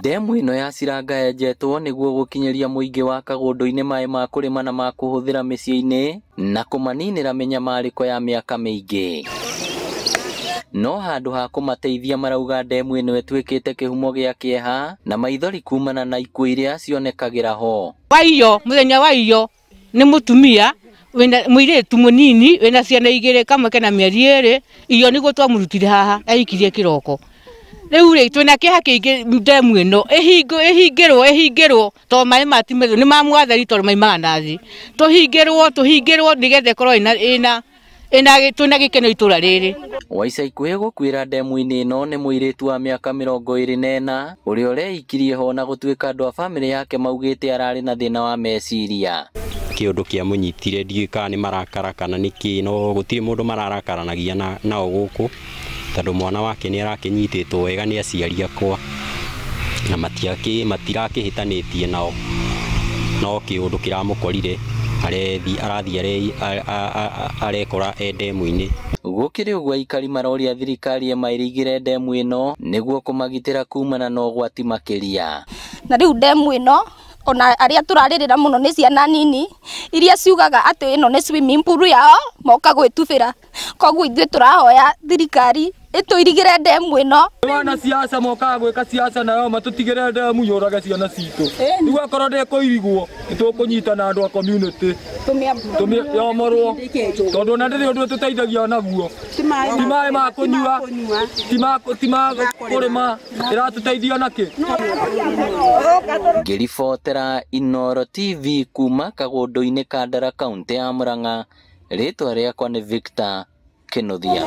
ndemu ino ya Ciranga yenjetwo nĩguo gũkinyĩria mũingĩ wa Kagũndũ-inĩ maĩ ma kũrĩma na ma kũhũthĩra mĩciĩ-inĩ na kũmaninĩra mĩnyamarĩko ya miaka mĩingĩ no handũ ha kũmateithia marauga ndemu ĩno ĩtuĩkĩte kĩhumo gĩa kĩeha na maithori kumana na ikuũ iria cionekagĩra ho waiyo mũthenya waiyo nĩ mũtumia mũirĩtu mũnini wĩna ciana igĩrĩ kamwe kena mĩeri ĩrĩ iyo nĩguo twamũrutire haha aikirie kiroko riu ri twina kiha kiingi ndemu ino ihingirwo ihingirwo to mai matimeru ni mamwatheri tondu maimaga nathi tuhingirwo tuhingirwo nigetha ikorwo ina ina twina gikeno itura riri wa ica ikuhi gukuira ndemu-ini ino ni muiritu wa miaka mirongo iri na ena uria ureikirie ho na gutuika andu a famiri yake maugite arari na thina wa meciria kiundu kia munyitire ndiũĩ kana ni marakara kana ni kĩ no gũtirĩ mũndũ mararakaranagia nao gũkũ tondå mwana wake nä arakä nyitä two wega nä aciari akwa na matirakä hä tanä tie nao no kä å ndå kä ramå korire arathiä arekora e ndemu-inĩ gũkĩrĩ ũguo aikari maroria thirikari re ndemu ĩno nĩguo kũmagitĩra kumana na ũgwati makĩria na rĩu ndemu ĩno ona arĩa tũrarĩrĩra mũno nĩ ciana nini iria ciugaga atĩ ĩno nĩ swimming yao moka gwĩtubĩra koguo ithuĩ tũrahoya thirikari ĩtũirigĩre ndemu ĩno wana siasa mokaga gwĩka siasa nayo matũtigĩre ndemu yũrage ciana citũ rĩu akorwo ndĩkũirigwo nĩtũkũnyita na andũ a community yomorwo tondũ ona ndĩrĩ ũndũ tũteithagia naguo ti maĩ ma kũnyua ti ma kũrĩma ĩratũteithia nakĩ ngĩribotera Inoro TV kuma kagũndũ-inĩ ka Ndara kaũntĩ ya Mũrang'a rĩtwa rĩakwa nĩ Victor Kĩnũthia